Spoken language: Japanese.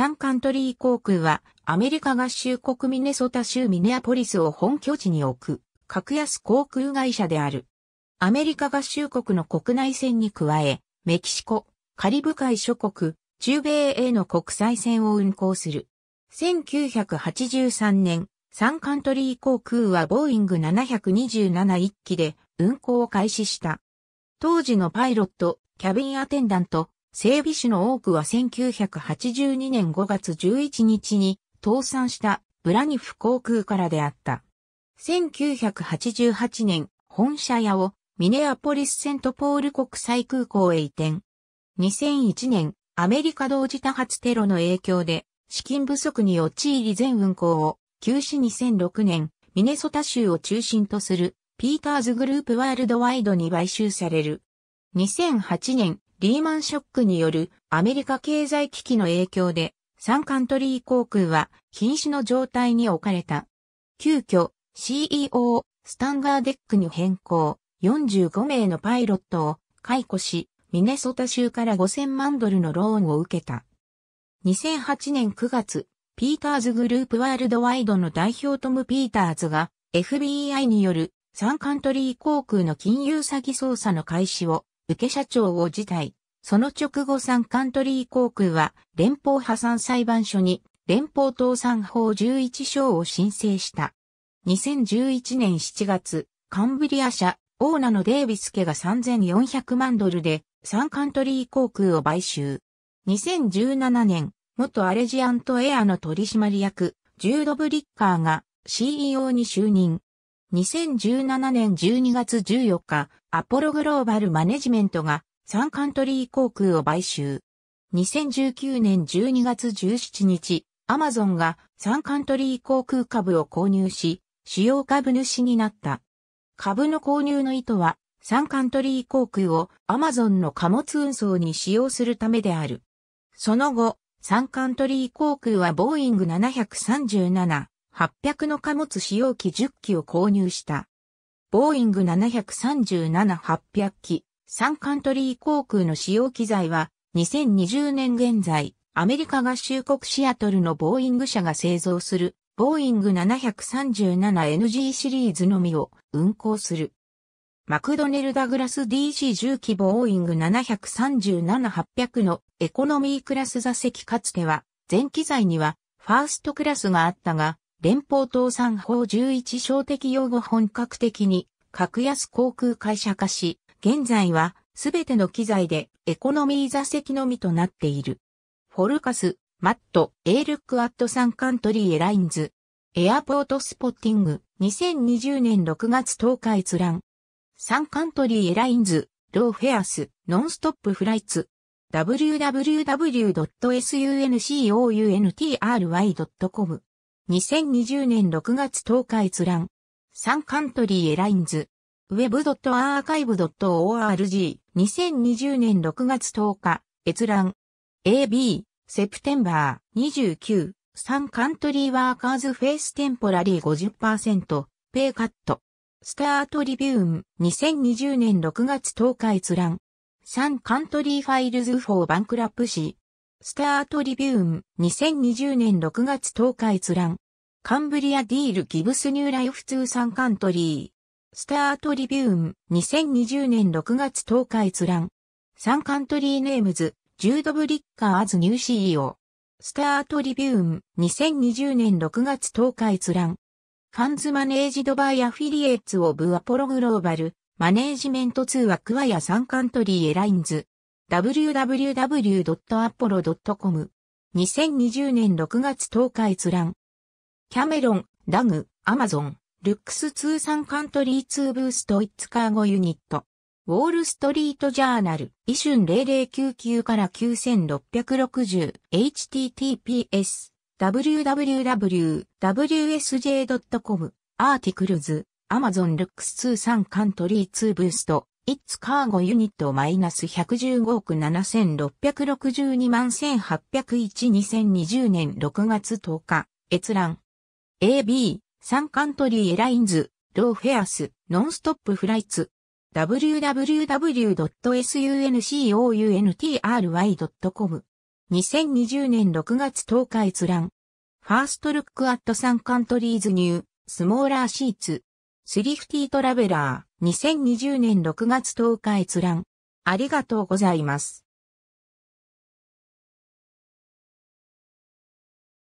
サンカントリー航空は、アメリカ合衆国ミネソタ州ミネアポリスを本拠地に置く、格安航空会社である。アメリカ合衆国の国内線に加え、メキシコ、カリブ海諸国、中米への国際線を運航する。1983年、サンカントリー航空はボーイング727-1機で運航を開始した。当時のパイロット、キャビンアテンダント、整備士の多くは1982年5月11日に倒産したブラニフ航空からであった。1988年、本社屋をミネアポリスセントポール国際空港へ移転。2001年、アメリカ同時多発テロの影響で資金不足に陥り全運航を休止2006年、ミネソタ州を中心とするピーターズグループワールドワイドに買収される。2008年、リーマンショックによるアメリカ経済危機の影響で、サンカントリー航空は瀕死の状態に置かれた。急遽 CEO スタンガーデックに変更、45名のパイロットを解雇し、ミネソタ州から5000万ドルのローンを受けた。2008年9月、ピーターズグループワールドワイドの代表トム・ピーターズが FBI によるサンカントリー航空の金融詐欺捜査の開始を受け社長を辞退。その直後サンカントリー航空は連邦破産裁判所に連邦倒産法11章を申請した。2011年7月、カンブリア社、オーナのデイビス家が3400万ドルで、サンカントリー航空を買収。2017年、元アレジアントエアの取締役、ジュード・ブリッカーが CEO に就任。2017年12月14日、アポログローバルマネジメントがサンカントリー航空を買収。2019年12月17日、アマゾンがサンカントリー航空株を購入し、主要株主になった。株の購入の意図は、サンカントリー航空をアマゾンの貨物運送に使用するためである。その後、サンカントリー航空はボーイング737、800の貨物使用機10機を購入した。ボーイング737-800機、サンカントリー航空の使用機材は、2020年現在、アメリカ合衆国シアトルのボーイング社が製造する、ボーイング 737NG シリーズのみを運航する。マクドネル・ダグラス DC10 機ボーイング737-800のエコノミークラス座席かつては、全機材にはファーストクラスがあったが、連邦倒産法11小的用語本格的に格安航空会社化し、現在はすべての機材でエコノミー座席のみとなっている。フォルカス、マット、エールックアットサンカントリーエラインズ、エアポートスポッティング、2020年6月10日閲覧。サンカントリーエラインズ、ローフェアス、ノンストップフライツ。www.suncountry.com2020 年6月10日閲覧。サンカントリーエラインズ、web.archive.org 2020年6月10日閲覧 AB セプテンバー29サンカントリーワーカーズフェイステンポラリー50%ペイカットスタートリビューン2020年6月10日閲覧サンカントリーファイルズフォーバンクラップシスタートリビューン2020年6月10日閲覧カンブリアディールギブスニューライフ2サンカントリースタートリビューン、2020年6月10日閲覧。サンカントリーネームズ、ジュード・ブリッカーズ・ニュー CEO。スタートリビューン、2020年6月10日閲覧。ファンズマネージドバイアフィリエイツオブアポログローバル、マネージメントツー・話クワヤ・サンカントリーエラインズ。www.apollo.com。2020年6月10日閲覧。キャメロン、ダグ、アマゾン。ルックス通算カントリー2ブーストイッツカーゴユニット。ウォールストリートジャーナル、イシュン0099から 9660https www.wsj.com アーティクルズアマゾンルックス通算2 3カントリー2ブーストイッツカーゴユニットマイナス115億7662万1801 2020年6月10日閲覧 AB サンカントリーエラインズ、ローフェアス、ノンストップフライツ。www.suncounty.com r 2020年6月10日閲覧。ファーストルックアットサンカントリーズニュー、スモーラーシーツ。スリフティートラベラー、2020年6月10日閲覧。ありがとうございます。